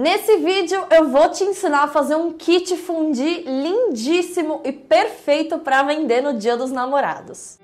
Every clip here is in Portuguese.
Nesse vídeo eu vou te ensinar a fazer um kit fundi lindíssimo e perfeito para vender no Dia dos Namorados.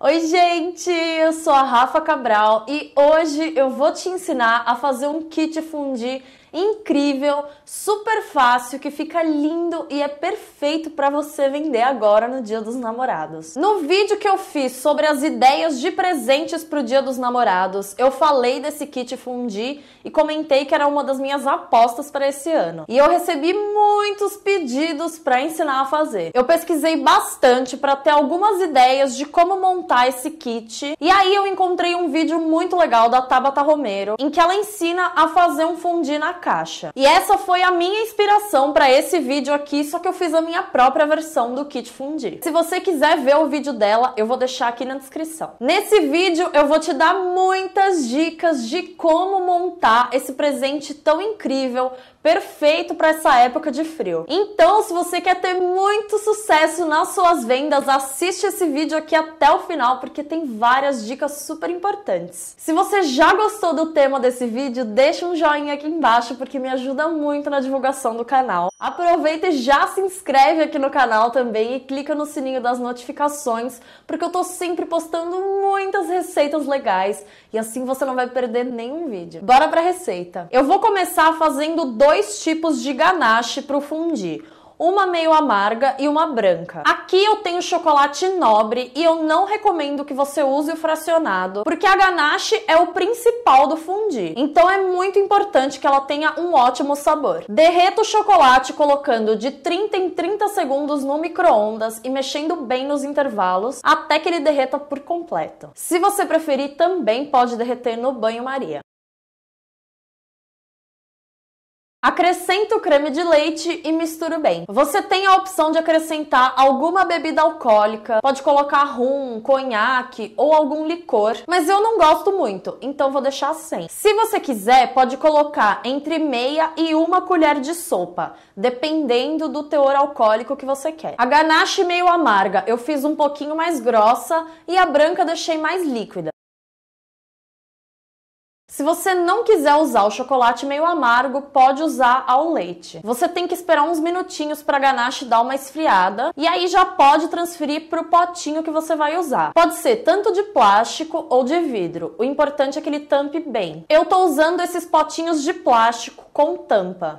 Oi, gente! Eu sou a Rafa Cabral e hoje eu vou te ensinar a fazer um kit fundi incrível, super fácil, que fica lindo e é perfeito para você vender agora no Dia dos Namorados. No vídeo que eu fiz sobre as ideias de presentes para o Dia dos Namorados, eu falei desse kit fundi e comentei que era uma das minhas apostas para esse ano. E eu recebi muitos pedidos para ensinar a fazer. Eu pesquisei bastante para ter algumas ideias de como montar esse kit. E aí eu encontrei um vídeo muito legal da Tabata Romero, em que ela ensina a fazer um fundi na caixa. E essa foi a minha inspiração para esse vídeo aqui, só que eu fiz a minha própria versão do kit fundir. Se você quiser ver o vídeo dela, eu vou deixar aqui na descrição. Nesse vídeo eu vou te dar muitas dicas de como montar esse presente tão incrível, perfeito para essa época de frio. Então, se você quer ter muito sucesso nas suas vendas, assiste esse vídeo aqui até o final porque tem várias dicas super importantes. Se você já gostou do tema desse vídeo, deixa um joinha aqui embaixo embaixo porque me ajuda muito na divulgação do canal. Aproveita e já se inscreve aqui no canal também e clica no sininho das notificações, porque eu tô sempre postando muitas receitas legais e assim você não vai perder nenhum vídeo. Bora pra receita. Eu vou começar fazendo dois tipos de ganache pro fundir uma meio amarga e uma branca. Aqui eu tenho chocolate nobre e eu não recomendo que você use o fracionado, porque a ganache é o principal do fundir. Então é muito importante que ela tenha um ótimo sabor. Derreta o chocolate colocando de 30 em 30 segundos no micro-ondas e mexendo bem nos intervalos até que ele derreta por completo. Se você preferir, também pode derreter no banho-maria. Acrescento o creme de leite e misturo bem. Você tem a opção de acrescentar alguma bebida alcoólica, pode colocar rum, conhaque ou algum licor, mas eu não gosto muito, então vou deixar sem. Se você quiser, pode colocar entre meia e uma colher de sopa, dependendo do teor alcoólico que você quer. A ganache meio amarga eu fiz um pouquinho mais grossa e a branca deixei mais líquida. Se você não quiser usar o chocolate meio amargo, pode usar ao leite. Você tem que esperar uns minutinhos para a ganache dar uma esfriada e aí já pode transferir para o potinho que você vai usar. Pode ser tanto de plástico ou de vidro. O importante é que ele tampe bem. Eu estou usando esses potinhos de plástico com tampa.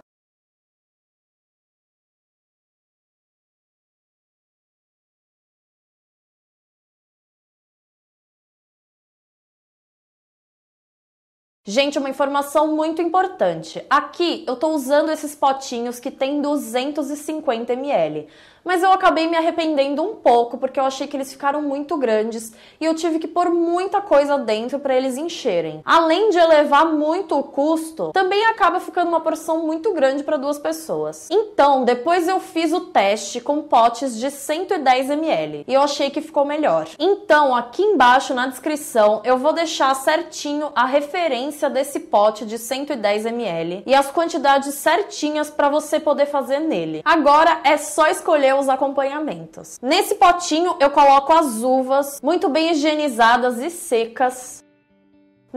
Gente, uma informação muito importante. Aqui eu tô usando esses potinhos que tem 250 ml, mas eu acabei me arrependendo um pouco porque eu achei que eles ficaram muito grandes e eu tive que pôr muita coisa dentro para eles encherem. Além de elevar muito o custo, também acaba ficando uma porção muito grande para duas pessoas. Então, depois eu fiz o teste com potes de 110 ml e eu achei que ficou melhor. Então, aqui embaixo na descrição eu vou deixar certinho a referência potência desse pote de 110 ml e as quantidades certinhas para você poder fazer nele. Agora é só escolher os acompanhamentos. Nesse potinho eu coloco as uvas, muito bem higienizadas e secas.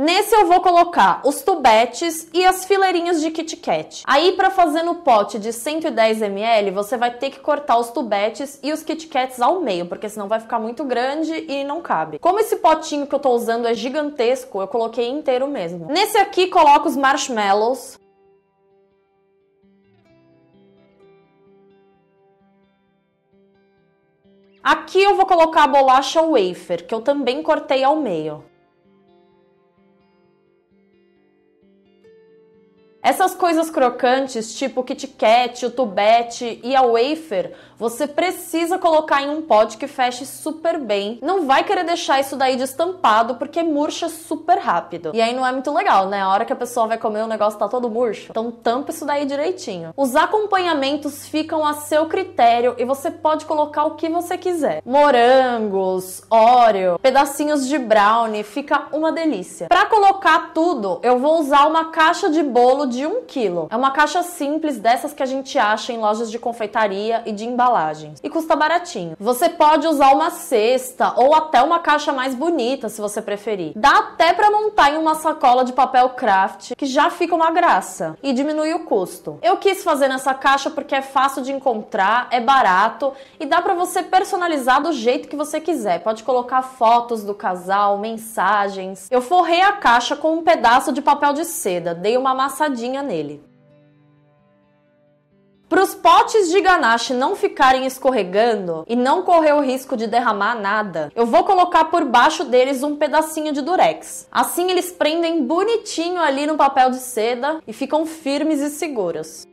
Nesse eu vou colocar os tubetes e as fileirinhas de Kit Kat. Aí para fazer no pote de 110 ml, você vai ter que cortar os tubetes e os Kit Kats ao meio, porque senão vai ficar muito grande e não cabe. Como esse potinho que eu tô usando é gigantesco, eu coloquei inteiro mesmo. Nesse aqui coloco os marshmallows. Aqui eu vou colocar a bolacha wafer, que eu também cortei ao meio. Essas coisas crocantes, tipo Kit Kat, o Tubete e a Wafer, você precisa colocar em um pote que feche super bem. Não vai querer deixar isso daí destampado porque murcha super rápido. E aí não é muito legal, né? A hora que a pessoa vai comer o negócio tá todo murcho. Então tampa isso daí direitinho. Os acompanhamentos ficam a seu critério e você pode colocar o que você quiser. Morangos, óleo, pedacinhos de brownie, fica uma delícia. Para colocar tudo, eu vou usar uma caixa de bolo de 1 kg. É uma caixa simples dessas que a gente acha em lojas de confeitaria e de embalagem embalagens e custa baratinho. Você pode usar uma cesta ou até uma caixa mais bonita, se você preferir. Dá até para montar em uma sacola de papel craft, que já fica uma graça e diminui o custo. Eu quis fazer nessa caixa porque é fácil de encontrar, é barato e dá para você personalizar do jeito que você quiser. Pode colocar fotos do casal, mensagens. Eu forrei a caixa com um pedaço de papel de seda, dei uma amassadinha nele. Para os potes de ganache não ficarem escorregando e não correr o risco de derramar nada, eu vou colocar por baixo deles um pedacinho de durex. Assim eles prendem bonitinho ali no papel de seda e ficam firmes e seguros.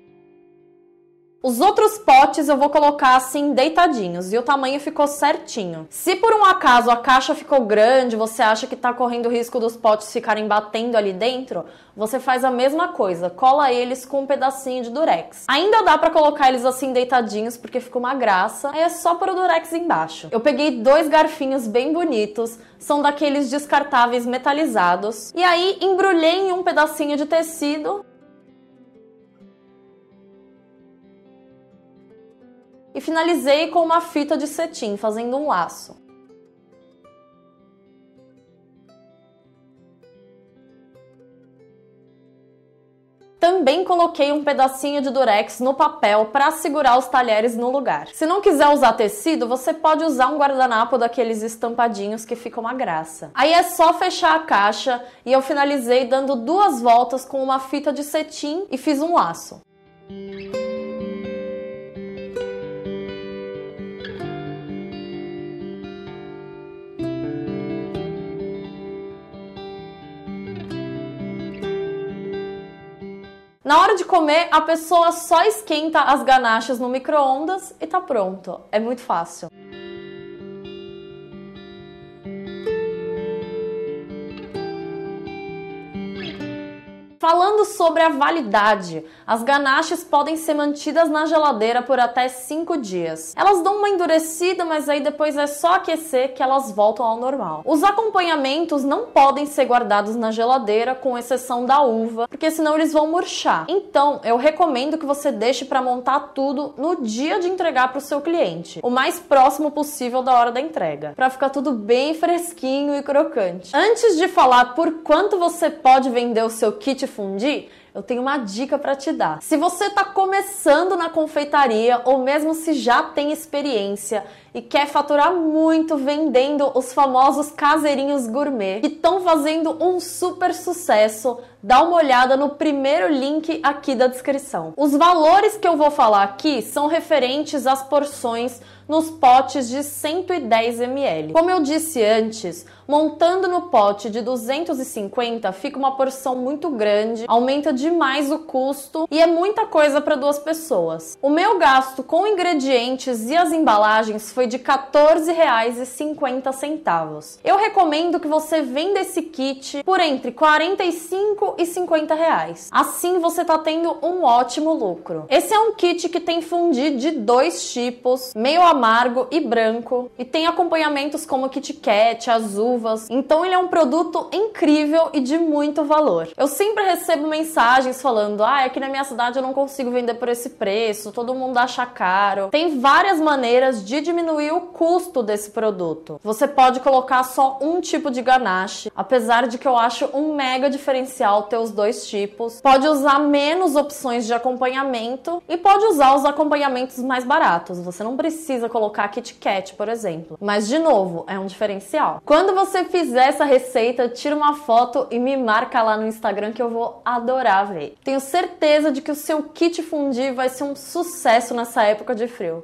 Os outros potes eu vou colocar assim deitadinhos e o tamanho ficou certinho. Se por um acaso a caixa ficou grande, você acha que está correndo risco dos potes ficarem batendo ali dentro, você faz a mesma coisa, cola eles com um pedacinho de durex. Ainda dá para colocar eles assim deitadinhos porque ficou uma graça. Aí é só pôr o durex embaixo. Eu peguei dois garfinhos bem bonitos, são daqueles descartáveis metalizados, e aí embrulhei em um pedacinho de tecido e finalizei com uma fita de cetim, fazendo um laço. Também coloquei um pedacinho de durex no papel para segurar os talheres no lugar. Se não quiser usar tecido, você pode usar um guardanapo daqueles estampadinhos que ficam uma graça. Aí é só fechar a caixa e eu finalizei dando duas voltas com uma fita de cetim e fiz um laço. Na hora de comer, a pessoa só esquenta as ganachas no micro-ondas e tá pronto. É muito fácil. Falando sobre a validade, as ganaches podem ser mantidas na geladeira por até 5 dias. Elas dão uma endurecida, mas aí depois é só aquecer que elas voltam ao normal. Os acompanhamentos não podem ser guardados na geladeira, com exceção da uva, porque senão eles vão murchar. Então, eu recomendo que você deixe para montar tudo no dia de entregar para o seu cliente, o mais próximo possível da hora da entrega, para ficar tudo bem fresquinho e crocante. Antes de falar por quanto você pode vender o seu kit confundir, eu tenho uma dica para te dar. Se você está começando na confeitaria ou mesmo se já tem experiência, e quer faturar muito vendendo os famosos caseirinhos gourmet, que estão fazendo um super sucesso. Dá uma olhada no primeiro link aqui da descrição. Os valores que eu vou falar aqui são referentes às porções nos potes de 110 ml. Como eu disse antes, montando no pote de 250 fica uma porção muito grande, aumenta demais o custo e é muita coisa para duas pessoas. O meu gasto com ingredientes e as embalagens foi foi de R$14,50. Eu recomendo que você venda esse kit por entre 45 e 50 reais. Assim você está tendo um ótimo lucro. Esse é um kit que tem fundi de dois tipos, meio amargo e branco, e tem acompanhamentos como Kit Kat, as uvas. Então ele é um produto incrível e de muito valor. Eu sempre recebo mensagens falando: "Ah, aqui na minha cidade eu não consigo vender por esse preço, todo mundo acha caro". Tem várias maneiras de diminuir diminuir o custo desse produto. Você pode colocar só um tipo de ganache, apesar de que eu acho um mega diferencial ter os dois tipos. Pode usar menos opções de acompanhamento e pode usar os acompanhamentos mais baratos. Você não precisa colocar Kit Kat, por exemplo. Mas de novo, é um diferencial. Quando você fizer essa receita, tira uma foto e me marca lá no Instagram que eu vou adorar ver. Tenho certeza de que o seu kit fundir vai ser um sucesso nessa época de frio.